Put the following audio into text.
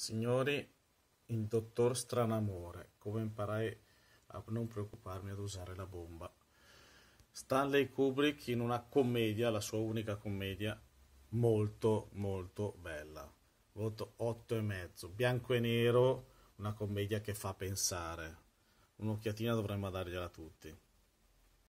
Signori, in Dottor Stranamore, come imparai a non preoccuparmi ad usare la bomba. Stanley Kubrick in una commedia, la sua unica commedia, molto molto bella. Voto e mezzo. bianco e nero, una commedia che fa pensare. Un'occhiatina dovremmo dargliela a tutti.